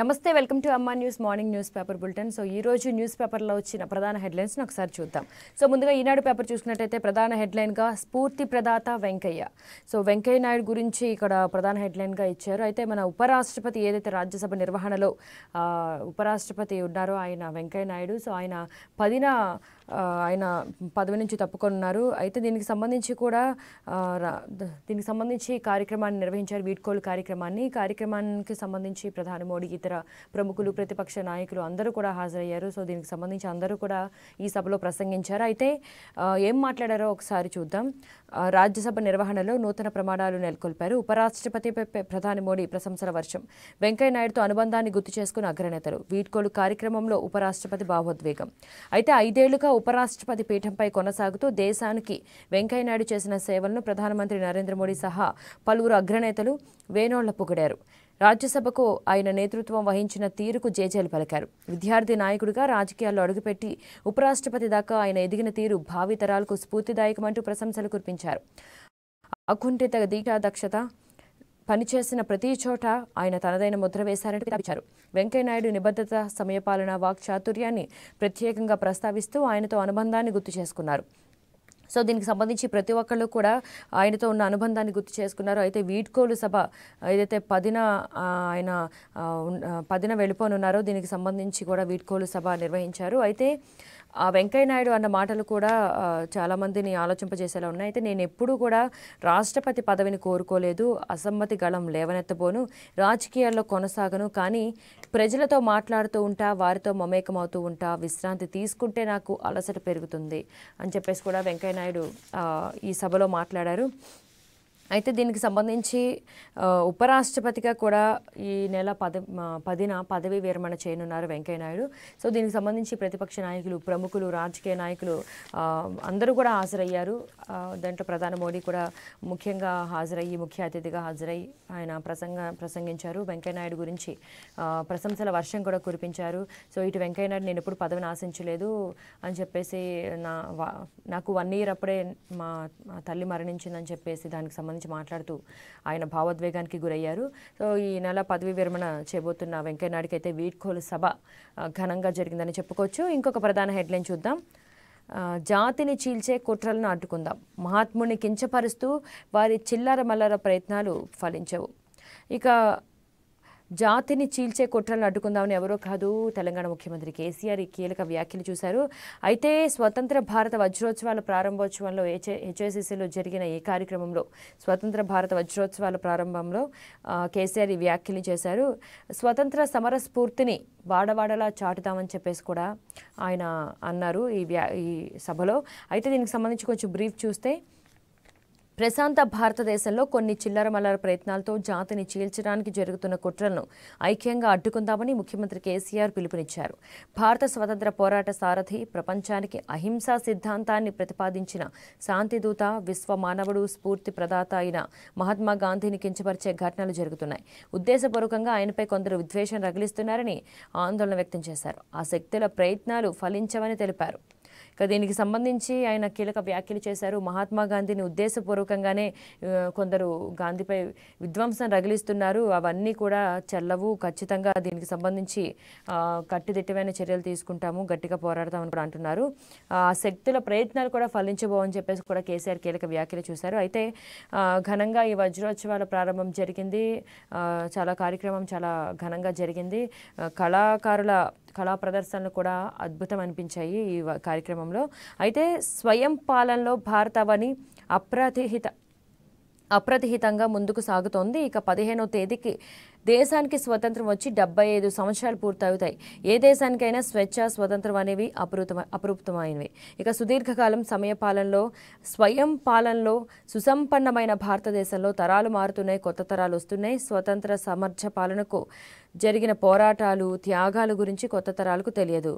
నమస్తే welcome to Amma news morning news paper bulletin so ఈ రోజు న్యూస్ పేపర్లో వచ్చిన ప్రధాన హెడ్లైన్స్ ఒకసారి చూద్దాం సో ముందుగా ఈనాడు పేపర్ చూసుకున్నట్టయితే ప్రధాన హెడ్లైన్గా స్ఫూర్తి ప్రదాత వెంకయ్య సో వెంకయ్య నాయుడు గురించి ఇక్కడ ప్రధాన హెడ్లైన్గా ఇచ్చారు అయితే మన ఉపరాష్ట్రపతి ఏదైతే రాజ్యసభ నిర్వహణలో ఉపరాష్ట్రపతి ఉన్నారో ఆయన వెంకయ్య నాయుడు సో ఆయన పదిన ఆయన పదవి నుంచి తప్పుకొన్నారు అయితే దీనికి సంబంధించి కూడా దీనికి సంబంధించి కార్యక్రమాన్ని నిర్వహించారు వీడ్కోలు కార్యక్రమాన్ని కార్యక్రమానికి సంబంధించి ప్రధాని మోడీ ఇతర ప్రముఖులు ప్రతిపక్ష నాయకులు అందరూ కూడా హాజరయ్యారు సో దీనికి సంబంధించి అందరూ కూడా ఈ సభలో ప్రసంగించారు అయితే ఏం మాట్లాడారో ఒకసారి చూద్దాం రాజ్యసభ నిర్వహణలో నూతన ప్రమాణాలు నెలకొల్పారు ఉపరాష్ట్రపతి ప్రధాని మోడీ ప్రశంసల వర్షం వెంకయ్యనాయుడుతో అనుబంధాన్ని గుర్తు చేసుకున్న అగ్రనేతలు వీడ్కోలు కార్యక్రమంలో ఉపరాష్ట్రపతి భావోద్వేగం అయితే ఐదేళ్లుగా ఉపరాష్ట్రపతి పీఠంపై కొనసాగుతూ దేశానికి వెంకయ్యనాయుడు చేసిన సేవలను ప్రధానమంత్రి నరేంద్ర మోడీ సహా పలువురు అగ్రనేతలు వేనోళ్ల పొగిడారు రాజ్యసభకు ఆయన నేతృత్వం వహించిన తీరుకు జేజేలు పలికారు విద్యార్థి నాయకుడిగా రాజకీయాల్లో అడుగుపెట్టి ఉపరాష్ట్రపతి దాకా ఆయన ఎదిగిన తీరు భావితరాలకు స్ఫూర్తిదాయకమంటూ ప్రశంసలు కురిపించారు అకుంఠిత దక్షత పనిచేసిన ప్రతి చోట ఆయన తనదైన ముద్ర వేశారని తెలిపారు వెంకయ్యనాయుడు నిబద్ధత సమయపాలన వాక్ చాతుర్యాన్ని ప్రత్యేకంగా ప్రస్తావిస్తూ ఆయనతో అనుబంధాన్ని గుర్తు చేసుకున్నారు సో దీనికి సంబంధించి ప్రతి ఒక్కళ్ళు కూడా ఆయనతో ఉన్న అనుబంధాన్ని గుర్తు చేసుకున్నారు అయితే వీడ్కోలు సభ ఏదైతే పదిన ఆయన పదిన వెళ్ళిపోనున్నారో దీనికి సంబంధించి కూడా వీడ్కోలు సభ నిర్వహించారు అయితే ఆ వెంకయ్యనాయుడు అన్న మాటలు కూడా చాలామందిని ఆలోచింపజేసేలా ఉన్నాయి అయితే నేను ఎప్పుడూ కూడా రాష్ట్రపతి పదవిని కోరుకోలేదు అసమ్మతి గళం లేవనెత్తబోను రాజకీయాల్లో కొనసాగను కానీ ప్రజలతో మాట్లాడుతూ ఉంటా వారితో మమేకమవుతూ ఉంటా విశ్రాంతి తీసుకుంటే నాకు అలసట పెరుగుతుంది అని చెప్పేసి కూడా వెంకయ్య నాయుడు ఈ సభలో మాట్లాడారు అయితే దీనికి సంబంధించి ఉపరాష్ట్రపతిగా కూడా ఈ నెల పద పదిన పదవి విరమణ చేయనున్నారు వెంకయ్యనాయుడు సో దీనికి సంబంధించి ప్రతిపక్ష నాయకులు ప్రముఖులు రాజకీయ నాయకులు అందరూ కూడా హాజరయ్యారు దాంట్లో ప్రధాని మోడీ కూడా ముఖ్యంగా హాజరయ్యి ముఖ్య అతిథిగా హాజరై ఆయన ప్రసంగ ప్రసంగించారు వెంకయ్యనాయుడు గురించి ప్రశంసల వర్షం కూడా కురిపించారు సో ఇటు వెంకయ్యనాయుడు నేను ఎప్పుడు పదవిని ఆశించలేదు అని చెప్పేసి నా నాకు వన్ ఇయర్ అప్పుడే మా తల్లి మరణించిందని చెప్పేసి దానికి సంబంధించి సంబంధించి మాట్లాడుతూ ఆయన భావోద్వేగానికి గురయ్యారు సో ఈ నెల పదవి విరమణ చేయబోతున్న వెంకయ్యనాయుడికి అయితే వీడ్కోలు సభ ఘనంగా జరిగిందని చెప్పుకోవచ్చు ఇంకొక ప్రధాన హెడ్లైన్ చూద్దాం జాతిని చీల్చే కుట్రలను అడ్డుకుందాం మహాత్ముని కించపరుస్తూ వారి చిల్లర మల్లర ప్రయత్నాలు ఫలించవు ఇక జాతిని చీల్చే కుట్రలను అడ్డుకుందామని ఎవరో కాదు తెలంగాణ ముఖ్యమంత్రి కేసీఆర్ ఈ కీలక వ్యాఖ్యలు చూశారు అయితే స్వతంత్ర భారత వజ్రోత్సవాల ప్రారంభోత్సవంలో హెచ్ఐసిసిలో జరిగిన ఈ కార్యక్రమంలో స్వతంత్ర భారత వజ్రోత్సవాల ప్రారంభంలో కేసీఆర్ ఈ వ్యాఖ్యలు చేశారు స్వతంత్ర సమర స్ఫూర్తిని వాడవాడలా చాటుదామని చెప్పేసి కూడా ఆయన అన్నారు ఈ వ్యా ఈ సభలో అయితే దీనికి సంబంధించి కొంచెం బ్రీఫ్ చూస్తే ప్రశాంత భారతదేశంలో కొన్ని చిల్లర మల్లర ప్రయత్నాలతో జాతిని చీల్చడానికి జరుగుతున్న కుట్రలను ఐక్యంగా అడ్డుకుందామని ముఖ్యమంత్రి కేసీఆర్ పిలుపునిచ్చారు భారత స్వతంత్ర పోరాట సారథి ప్రపంచానికి అహింసా సిద్ధాంతాన్ని ప్రతిపాదించిన శాంతిదూత విశ్వ మానవుడు స్ఫూర్తి ప్రదాత అయిన మహాత్మా గాంధీని కించపరిచే ఘటనలు జరుగుతున్నాయి ఉద్దేశపూర్వకంగా ఆయనపై కొందరు విద్వేషం రగిలిస్తున్నారని ఆందోళన వ్యక్తం చేశారు ఆ శక్తుల ప్రయత్నాలు ఫలించవని తెలిపారు దీనికి సంబంధించి ఆయన కీలక వ్యాఖ్యలు చేశారు మహాత్మా గాంధీని ఉద్దేశపూర్వకంగానే కొందరు గాంధీపై విధ్వంసం రగిలిస్తున్నారు అవన్నీ కూడా చెల్లవు ఖచ్చితంగా దీనికి సంబంధించి కట్టుదిట్టమైన చర్యలు తీసుకుంటాము గట్టిగా పోరాడతామని కూడా అంటున్నారు ఆ శక్తుల ప్రయత్నాలు కూడా ఫలించబోవని చెప్పేసి కూడా కేసీఆర్ కీలక వ్యాఖ్యలు చూశారు అయితే ఘనంగా ఈ వజ్రోత్సవాల ప్రారంభం జరిగింది చాలా కార్యక్రమం చాలా ఘనంగా జరిగింది కళాకారుల కళా ప్రదర్శనలు కూడా అద్భుతం అనిపించాయి ఈ కార్యక్రమంలో అయితే స్వయం పాలనలో భారతవని అప్రతిహిత అప్రతిహితంగా ముందుకు సాగుతోంది ఇక పదిహేనో తేదీకి దేశానికి స్వతంత్రం వచ్చి డెబ్బై ఐదు సంవత్సరాలు పూర్తవుతాయి ఏ దేశానికైనా స్వేచ్ఛ స్వతంత్రం అనేవి అపరూత అపరూపమైనవి ఇక సుదీర్ఘకాలం సమయ పాలనలో స్వయం పాలనలో సుసంపన్నమైన భారతదేశంలో తరాలు మారుతున్నాయి కొత్త తరాలు వస్తున్నాయి స్వతంత్ర సమర్థ పాలనకు జరిగిన పోరాటాలు త్యాగాల గురించి కొత్త తరాలకు తెలియదు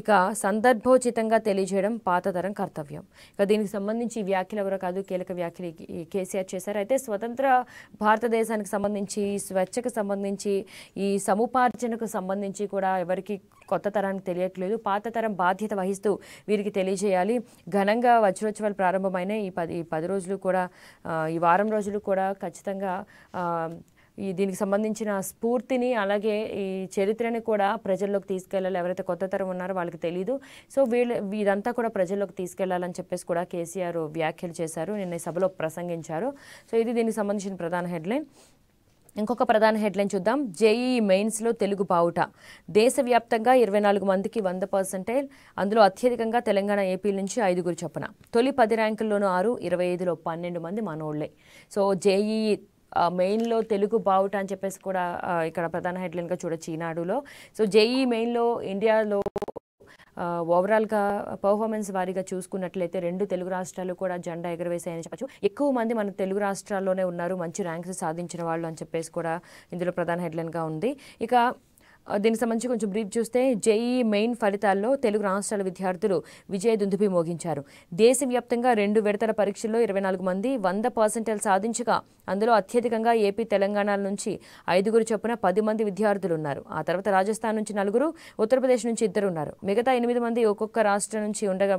ఇక సందర్భోచితంగా తెలియజేయడం పాత తరం కర్తవ్యం ఇక దీనికి సంబంధించి వ్యాఖ్యలు ఎవరో కాదు కీలక వ్యాఖ్యలు కేసీఆర్ చేశారు అయితే స్వతంత్ర భారతదేశానికి సంబంధించి స్వేచ్ఛకు సంబంధించి ఈ సముపార్జనకు సంబంధించి కూడా ఎవరికి కొత్త తరానికి తెలియట్లేదు పాత తరం బాధ్యత వహిస్తూ వీరికి తెలియజేయాలి ఘనంగా వజ్రోత్సవాలు ప్రారంభమైన ఈ పది ఈ పది రోజులు కూడా ఈ వారం రోజులు కూడా ఖచ్చితంగా ఈ దీనికి సంబంధించిన స్ఫూర్తిని అలాగే ఈ చరిత్రని కూడా ప్రజల్లోకి తీసుకెళ్లాలి ఎవరైతే కొత్త తరం ఉన్నారో వాళ్ళకి తెలియదు సో వీళ్ళు ఇదంతా కూడా ప్రజల్లోకి తీసుకెళ్లాలని చెప్పేసి కూడా కేసీఆర్ వ్యాఖ్యలు చేశారు నిన్న సభలో ప్రసంగించారు సో ఇది దీనికి సంబంధించిన ప్రధాన హెడ్లైన్ ఇంకొక ప్రధాన హెడ్లైన్ చూద్దాం జేఈ మెయిన్స్లో తెలుగు బావుట దేశవ్యాప్తంగా ఇరవై నాలుగు మందికి వంద పర్సెంటైల్ అందులో అత్యధికంగా తెలంగాణ ఏపీ నుంచి ఐదుగురు చొప్పున తొలి పది ర్యాంకుల్లోనూ ఆరు ఇరవై ఐదులో పన్నెండు మంది మనోళ్లే సో జేఈఈ మెయిన్లో తెలుగు బావుట అని చెప్పేసి కూడా ఇక్కడ ప్రధాన హెడ్లైన్గా చూడొచ్చు ఈనాడులో సో జేఈ మెయిన్లో ఇండియాలో ఓవరాల్గా పర్ఫార్మెన్స్ వారీగా చూసుకున్నట్లయితే రెండు తెలుగు రాష్ట్రాలు కూడా జెండా ఎగరవేశాయని చెప్పచ్చు ఎక్కువ మంది మన తెలుగు రాష్ట్రాల్లోనే ఉన్నారు మంచి ర్యాంక్స్ సాధించిన వాళ్ళు అని చెప్పేసి కూడా ఇందులో ప్రధాన హెడ్లైన్గా ఉంది ఇక దీనికి సంబంధించి కొంచెం బ్రీఫ్ చూస్తే జేఈ మెయిన్ ఫలితాల్లో తెలుగు రాష్ట్రాల విద్యార్థులు విజయ దుందుభి మోగించారు దేశవ్యాప్తంగా రెండు విడతల పరీక్షల్లో ఇరవై నాలుగు మంది వంద పర్సెంటేజ్ సాధించగా అందులో అత్యధికంగా ఏపీ తెలంగాణ నుంచి ఐదుగురు చొప్పున పది మంది విద్యార్థులు ఉన్నారు ఆ తర్వాత రాజస్థాన్ నుంచి నలుగురు ఉత్తరప్రదేశ్ నుంచి ఇద్దరు ఉన్నారు మిగతా ఎనిమిది మంది ఒక్కొక్క రాష్ట్రం నుంచి ఉండగా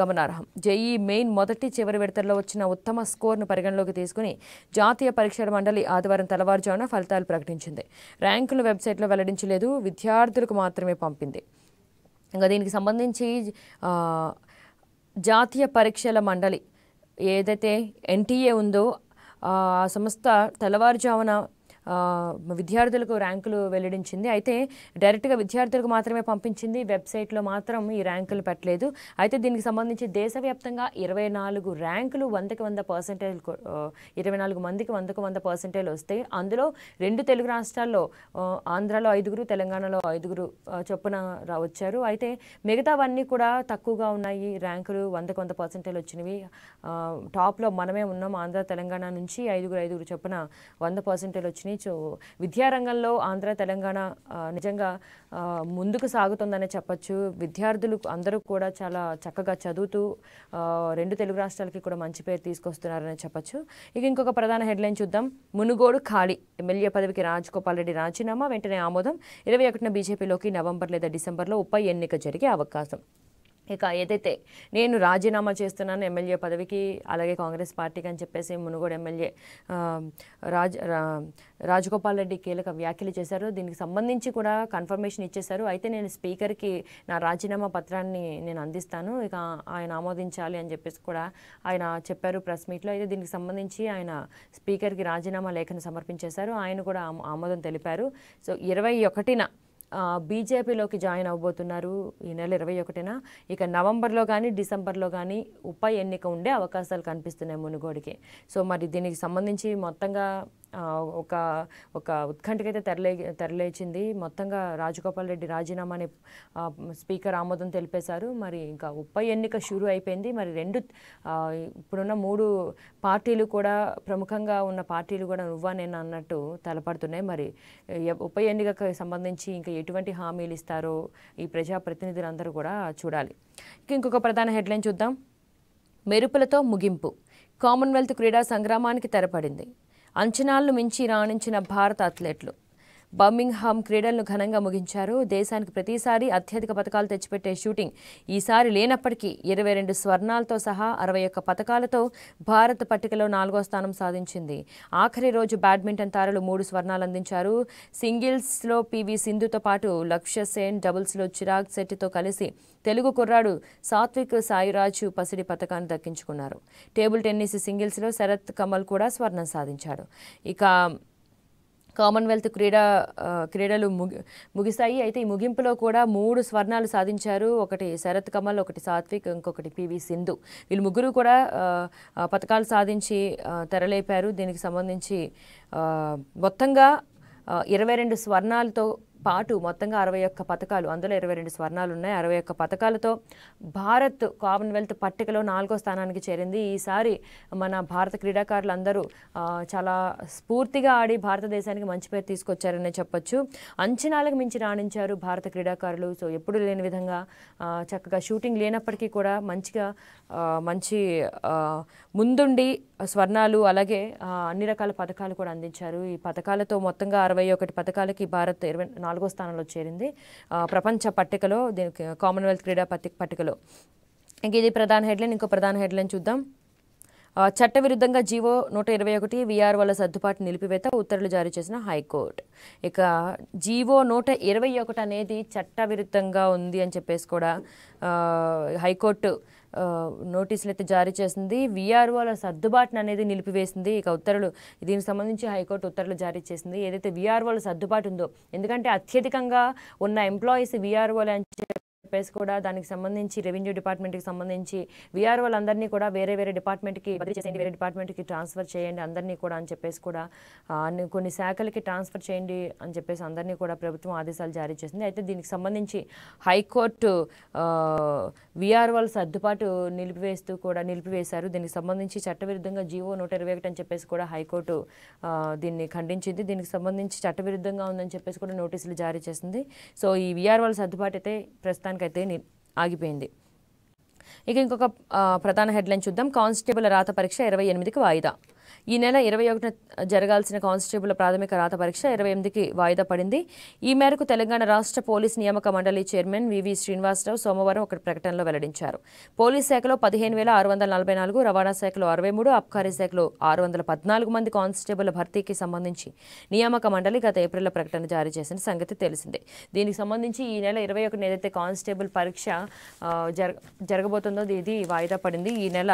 గమనార్హం జేఈ మెయిన్ మొదటి చివరి విడతల్లో వచ్చిన ఉత్తమ స్కోర్ను పరిగణలోకి తీసుకుని జాతీయ పరీక్షల మండలి ఆదివారం తెల్లవారుజామున ఫలితాలు ప్రకటించింది ర్యాంకులు వెబ్సైట్లో వెల్లడించలేదు లేదు విద్యార్థులకు మాత్రమే పంపింది ఇంకా దీనికి సంబంధించి జాతీయ పరీక్షల మండలి ఏదైతే ఎన్టీఏ ఉందో ఆ సంస్థ తెల్లవారుజామున విద్యార్థులకు ర్యాంకులు వెల్లడించింది అయితే డైరెక్ట్గా విద్యార్థులకు మాత్రమే పంపించింది వెబ్సైట్లో మాత్రం ఈ ర్యాంకులు పెట్టలేదు అయితే దీనికి సంబంధించి దేశవ్యాప్తంగా ఇరవై నాలుగు ర్యాంకులు వందకి వంద పర్సెంటేజ్ ఇరవై నాలుగు మందికి వందకు వంద పర్సెంటేజ్ వస్తాయి అందులో రెండు తెలుగు రాష్ట్రాల్లో ఆంధ్రాలో ఐదుగురు తెలంగాణలో ఐదుగురు చొప్పున వచ్చారు అయితే మిగతావన్నీ కూడా తక్కువగా ఉన్నాయి ర్యాంకులు వందకు వంద పర్సంటేజ్ వచ్చినవి టాప్లో మనమే ఉన్నాం ఆంధ్ర తెలంగాణ నుంచి ఐదుగురు ఐదుగురు చొప్పున వంద పర్సెంటేజ్ వచ్చినాయి సో విద్యారంగంలో ఆంధ్ర తెలంగాణ నిజంగా ముందుకు సాగుతుందనే చెప్పచ్చు విద్యార్థులు అందరూ కూడా చాలా చక్కగా చదువుతూ రెండు తెలుగు రాష్ట్రాలకి కూడా మంచి పేరు తీసుకొస్తున్నారని చెప్పచ్చు ఇక ఇంకొక ప్రధాన హెడ్లైన్ చూద్దాం మునుగోడు ఖాళీ ఎమ్మెల్యే పదవికి రాజగోపాల్ రెడ్డి రాజీనామా వెంటనే ఆమోదం ఇరవై ఒకటిన బీజేపీలోకి నవంబర్ లేదా డిసెంబర్లో ఉప ఎన్నిక జరిగే అవకాశం ఇక ఏదైతే నేను రాజీనామా చేస్తున్నాను ఎమ్మెల్యే పదవికి అలాగే కాంగ్రెస్ పార్టీకి అని చెప్పేసి మునుగోడు ఎమ్మెల్యే రాజ్ రాజగోపాల్ రెడ్డి కీలక వ్యాఖ్యలు చేశారు దీనికి సంబంధించి కూడా కన్ఫర్మేషన్ ఇచ్చేశారు అయితే నేను స్పీకర్కి నా రాజీనామా పత్రాన్ని నేను అందిస్తాను ఇక ఆయన ఆమోదించాలి అని చెప్పేసి కూడా ఆయన చెప్పారు ప్రెస్ మీట్లో అయితే దీనికి సంబంధించి ఆయన స్పీకర్కి రాజీనామా లేఖను సమర్పించేశారు ఆయన కూడా ఆమోదం తెలిపారు సో ఇరవై ఒకటిన బీజేపీలోకి జాయిన్ అవ్వబోతున్నారు ఈ నెల ఇరవై ఒకటిన ఇక నవంబర్లో కానీ డిసెంబర్లో కానీ ఉప ఎన్నిక ఉండే అవకాశాలు కనిపిస్తున్నాయి మునుగోడికి సో మరి దీనికి సంబంధించి మొత్తంగా ఒక ఒక ఉత్కంఠకైతే తరలే తెరలేచింది మొత్తంగా రాజగోపాల్ రెడ్డి రాజీనామాని స్పీకర్ ఆమోదం తెలిపేశారు మరి ఇంకా ఉప ఎన్నిక షురు అయిపోయింది మరి రెండు ఇప్పుడున్న మూడు పార్టీలు కూడా ప్రముఖంగా ఉన్న పార్టీలు కూడా నువ్వా నేను అన్నట్టు తలపడుతున్నాయి మరి ఉప ఎన్నికకు సంబంధించి ఇంకా ఎటువంటి హామీలు ఇస్తారో ఈ ప్రజాప్రతినిధులందరూ కూడా చూడాలి ఇంకొక ప్రధాన హెడ్లైన్ చూద్దాం మెరుపులతో ముగింపు కామన్వెల్త్ క్రీడా సంగ్రామానికి తెరపడింది అంచనాలను మించి రాణించిన భారత అథ్లెట్లు బర్మింగ్హామ్ క్రీడలను ఘనంగా ముగించారు దేశానికి ప్రతిసారి అత్యధిక పథకాలు తెచ్చిపెట్టే షూటింగ్ ఈసారి లేనప్పటికీ ఇరవై రెండు స్వర్ణాలతో సహా అరవై ఒక్క పథకాలతో భారత్ పట్టికలో నాలుగో స్థానం సాధించింది ఆఖరి రోజు బ్యాడ్మింటన్ తారలు మూడు స్వర్ణాలు అందించారు సింగిల్స్లో పివి సింధుతో పాటు లక్ష్య సేన్ డబుల్స్లో చిరాగ్ శెట్టితో కలిసి తెలుగు కుర్రాడు సాత్విక్ సాయిరాజ్ పసిడి పథకాన్ని దక్కించుకున్నారు టేబుల్ టెన్నిస్ సింగిల్స్లో శరత్ కమల్ కూడా స్వర్ణం సాధించాడు ఇక కామన్వెల్త్ క్రీడా క్రీడలు ముగి అయితే ఈ ముగింపులో కూడా మూడు స్వర్ణాలు సాధించారు ఒకటి శరత్ కమల్ ఒకటి సాత్విక్ ఇంకొకటి పివి సింధు వీళ్ళు ముగ్గురు కూడా పథకాలు సాధించి తెరలేపారు దీనికి సంబంధించి మొత్తంగా ఇరవై రెండు స్వర్ణాలతో పాటు మొత్తంగా అరవై ఒక్క పథకాలు అందులో ఇరవై రెండు స్వర్ణాలు ఉన్నాయి అరవై ఒక్క పథకాలతో భారత్ కామన్వెల్త్ పట్టికలో నాలుగో స్థానానికి చేరింది ఈసారి మన భారత క్రీడాకారులు అందరూ చాలా స్ఫూర్తిగా ఆడి భారతదేశానికి మంచి పేరు తీసుకొచ్చారనే చెప్పొచ్చు అంచనాలకు మించి రాణించారు భారత క్రీడాకారులు సో ఎప్పుడు లేని విధంగా చక్కగా షూటింగ్ లేనప్పటికీ కూడా మంచిగా మంచి ముందుండి స్వర్ణాలు అలాగే అన్ని రకాల పథకాలు కూడా అందించారు ఈ పథకాలతో మొత్తంగా అరవై ఒకటి పథకాలకి భారత్ ఇరవై నాలుగు నాలుగో స్థానంలో చేరింది ప్రపంచ పట్టికలో దీనికి కామన్వెల్త్ క్రీడా పత్తి పట్టికలో ఇంక ఇది ప్రధాన హెడ్లైన్ ఇంకో ప్రధాన హెడ్లైన్ చూద్దాం చట్టవిరుద్ధంగా జీవో నూట ఇరవై ఒకటి వల్ల సర్దుబాటు నిలిపివేత ఉత్తర్వులు జారీ చేసిన హైకోర్టు ఇక జీవో నూట ఇరవై ఒకటి అనేది చట్టవిరుద్ధంగా ఉంది అని చెప్పేసి కూడా హైకోర్టు నోటీసులు అయితే జారీ చేసింది వీఆర్ఓల సర్దుబాటును అనేది నిలిపివేసింది ఇక ఉత్తర్వులు దీనికి సంబంధించి హైకోర్టు ఉత్తర్వులు జారీ చేసింది ఏదైతే వీఆర్ఓల సర్దుబాటు ఉందో ఎందుకంటే అత్యధికంగా ఉన్న ఎంప్లాయీస్ వీఆర్ఓలు అని చెప్పేసి కూడా దానికి సంబంధించి రెవెన్యూ డిపార్ట్మెంట్కి సంబంధించి విఆర్ వాళ్ళందరినీ కూడా వేరే వేరే డిపార్ట్మెంట్కి బదిలీ చేసేయండి వేరే డిపార్ట్మెంట్కి ట్రాన్స్ఫర్ చేయండి అందరినీ కూడా అని చెప్పేసి కూడా కొన్ని శాఖలకి ట్రాన్స్ఫర్ చేయండి అని చెప్పేసి అందరినీ కూడా ప్రభుత్వం ఆదేశాలు జారీ చేసింది అయితే దీనికి సంబంధించి హైకోర్టు విఆర్ వాళ్ళు సర్దుబాటు నిలిపివేస్తూ కూడా నిలిపివేశారు దీనికి సంబంధించి చట్టవిరుద్ధంగా జీవో నూట ఇరవై ఒకటి అని చెప్పేసి కూడా హైకోర్టు దీన్ని ఖండించింది దీనికి సంబంధించి చట్టవిరుద్ధంగా ఉందని చెప్పేసి కూడా నోటీసులు జారీ చేసింది సో ఈ విఆర్ వాళ్ళ సర్దుబాటు అయితే ప్రస్తుతానికి అయితే ఆగిపోయింది ఇక ఇంకొక ప్రధాన హెడ్లైన్ చూద్దాం కానిస్టేబుల్ రాత పరీక్ష ఇరవై ఎనిమిదికి వాయిదా ఈ నెల ఇరవై ఒకటిన జరగాల్సిన కానిస్టేబుల్ ప్రాథమిక రాత పరీక్ష ఇరవై ఎనిమిదికి వాయిదా పడింది ఈ మేరకు తెలంగాణ రాష్ట్ర పోలీస్ నియామక మండలి చైర్మన్ వివి శ్రీనివాసరావు సోమవారం ఒక ప్రకటనలో వెల్లడించారు పోలీస్ శాఖలో పదిహేను వేల ఆరు వందల నలభై నాలుగు రవాణా శాఖలో అరవై మూడు అబ్కారీ శాఖలో ఆరు వందల పద్నాలుగు మంది కానిస్టేబుల్ భర్తీకి సంబంధించి నియామక మండలి గత ఏప్రిల్లో ప్రకటన జారీ చేసిన సంగతి తెలిసిందే దీనికి సంబంధించి ఈ నెల ఇరవై ఒకటిన ఏదైతే కానిస్టేబుల్ పరీక్ష జరగ జరగబోతుందో ఇది వాయిదా పడింది ఈ నెల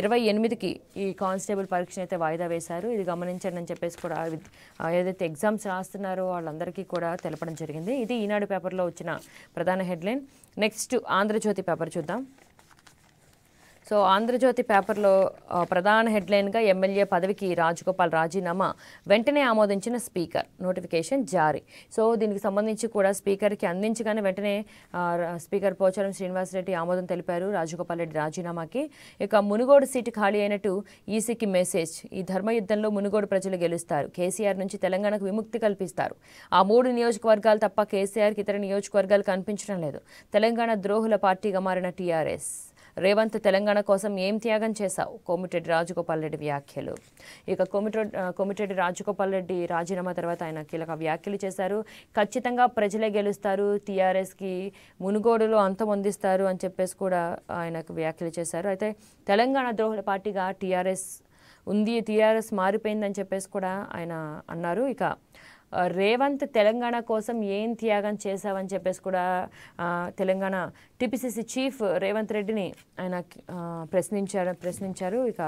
ఇరవై ఎనిమిదికి ఈ కానిస్టేబుల్ పరీక్ష అయితే వాయిదా వేశారు ఇది గమనించండి అని చెప్పేసి కూడా ఏదైతే ఎగ్జామ్స్ రాస్తున్నారో వాళ్ళందరికీ కూడా తెలపడం జరిగింది ఇది ఈనాడు పేపర్లో వచ్చిన ప్రధాన హెడ్లైన్ నెక్స్ట్ ఆంధ్రజ్యోతి పేపర్ చూద్దాం సో ఆంధ్రజ్యోతి పేపర్లో ప్రధాన హెడ్లైన్గా ఎమ్మెల్యే పదవికి రాజగోపాల్ రాజీనామా వెంటనే ఆమోదించిన స్పీకర్ నోటిఫికేషన్ జారీ సో దీనికి సంబంధించి కూడా స్పీకర్కి అందించగానే వెంటనే స్పీకర్ పోచారం శ్రీనివాసరెడ్డి ఆమోదం తెలిపారు రాజగోపాల్ రెడ్డి రాజీనామాకి ఇక మునుగోడు సీటు ఖాళీ అయినట్టు ఈసీకి మెసేజ్ ఈ ధర్మయుద్ధంలో మునుగోడు ప్రజలు గెలుస్తారు కేసీఆర్ నుంచి తెలంగాణకు విముక్తి కల్పిస్తారు ఆ మూడు నియోజకవర్గాలు తప్ప కేసీఆర్కి ఇతర నియోజకవర్గాలు కనిపించడం లేదు తెలంగాణ ద్రోహుల పార్టీగా మారిన టీఆర్ఎస్ రేవంత్ తెలంగాణ కోసం ఏం త్యాగం చేశావు కోమిటెడ్డి రాజగోపాల్ రెడ్డి వ్యాఖ్యలు ఇక కోమిటెడ్ కోమిటెడ్డి రాజగోపాల్ రెడ్డి రాజీనామా తర్వాత ఆయన కీలక వ్యాఖ్యలు చేశారు ఖచ్చితంగా ప్రజలే గెలుస్తారు టీఆర్ఎస్కి మునుగోడులో అంతం అందిస్తారు అని చెప్పేసి కూడా ఆయనకు వ్యాఖ్యలు చేశారు అయితే తెలంగాణ ద్రోహుల పార్టీగా టీఆర్ఎస్ ఉంది టీఆర్ఎస్ మారిపోయిందని చెప్పేసి కూడా ఆయన అన్నారు ఇక రేవంత్ తెలంగాణ కోసం ఏం త్యాగం చేశావని చెప్పేసి కూడా తెలంగాణ టిపిసిసి చీఫ్ రేవంత్ రెడ్డిని ఆయన ప్రశ్నించారు ప్రశ్నించారు ఇక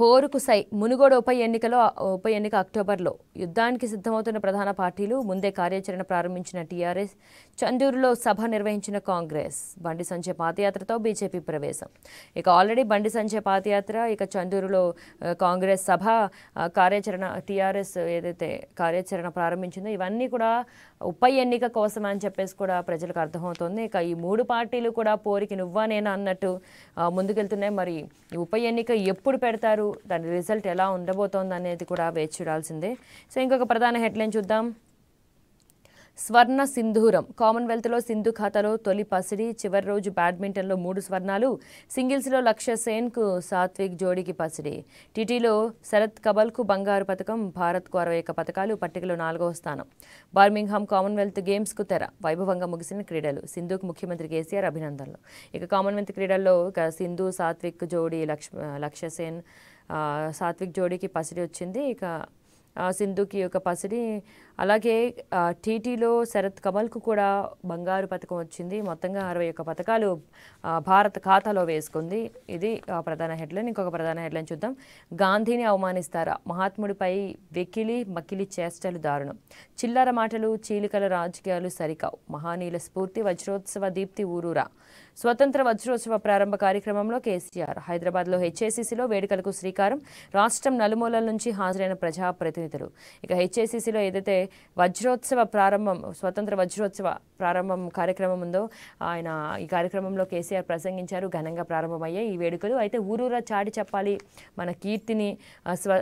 పోరుకు సై మునుగోడ ఉప ఎన్నికలో ఉప ఎన్నిక అక్టోబర్లో యుద్ధానికి సిద్ధమవుతున్న ప్రధాన పార్టీలు ముందే కార్యాచరణ ప్రారంభించిన టీఆర్ఎస్ చందూరులో సభ నిర్వహించిన కాంగ్రెస్ బండి సంజయ్ పాదయాత్రతో బీజేపీ ప్రవేశం ఇక ఆల్రెడీ బండి సంజయ్ పాదయాత్ర ఇక చందూరులో కాంగ్రెస్ సభ కార్యాచరణ టీఆర్ఎస్ ఏదైతే కార్యాచరణ ప్రారంభించిందో ఇవన్నీ కూడా ఉప ఎన్నిక కోసం అని చెప్పేసి కూడా ప్రజలకు అర్థమవుతుంది ఇక ఈ మూడు పార్టీలు కూడా పోరికి నువ్వా అన్నట్టు ముందుకెళ్తున్నాయి మరి ఉప ఎన్నిక ఎప్పుడు పెడతారు దాని రిజల్ట్ ఎలా ఉండబోతోంది అనేది కూడా వేచి చూడాల్సిందే సో ఇంకొక ప్రధాన హెడ్లైన్ చూద్దాం స్వర్ణ సింధూరం కామన్వెల్త్లో సింధు ఖాతాలో తొలి పసిడి చివరి రోజు బ్యాడ్మింటన్లో మూడు స్వర్ణాలు సింగిల్స్లో లక్ష్య సేన్కు సాత్విక్ జోడీకి పసిడి టీటీలో శరత్ కబల్కు బంగారు పథకం భారత్కు అరవై ఒక్క పథకాలు పట్టికలో నాలుగవ స్థానం బార్మింగ్హామ్ కామన్వెల్త్ గేమ్స్కు తెర వైభవంగా ముగిసిన క్రీడలు సింధుకు ముఖ్యమంత్రి కేసీఆర్ అభినందనలు ఇక కామన్వెల్త్ క్రీడల్లో సింధు సాత్విక్ జోడీ లక్ష్ లక్ష్యసేన్ సాత్విక్ జోడీకి పసిడి వచ్చింది ఇక సింధుకి ఒక పసిడి అలాగే టీటీలో శరత్ కమల్కు కూడా బంగారు పథకం వచ్చింది మొత్తంగా అరవై ఒక్క పథకాలు భారత్ ఖాతాలో వేసుకుంది ఇది ప్రధాన హెడ్లైన్ ఇంకొక ప్రధాన హెడ్లైన్ చూద్దాం గాంధీని అవమానిస్తారా మహాత్ముడిపై వెకిలి మకిలి చేష్టలు దారుణం చిల్లర మాటలు చీలికల రాజకీయాలు సరికావు మహానీయుల స్ఫూర్తి వజ్రోత్సవ దీప్తి ఊరూరా స్వతంత్ర వజ్రోత్సవ ప్రారంభ కార్యక్రమంలో కేసీఆర్ హైదరాబాద్లో హెచ్ఏసీసీలో వేడుకలకు శ్రీకారం రాష్ట్రం నలుమూలల నుంచి హాజరైన ప్రజాప్రతినిధులు ఇక హెచ్ఏసీసీలో ఏదైతే వజ్రోత్సవ ప్రారంభం స్వతంత్ర వజ్రోత్సవ ప్రారంభం కార్యక్రమం ఉందో ఆయన ఈ కార్యక్రమంలో కేసీఆర్ ప్రసంగించారు ఘనంగా ప్రారంభమయ్యాయి ఈ వేడుకలు అయితే ఊరూరా చాటి చెప్పాలి మన కీర్తిని స్వ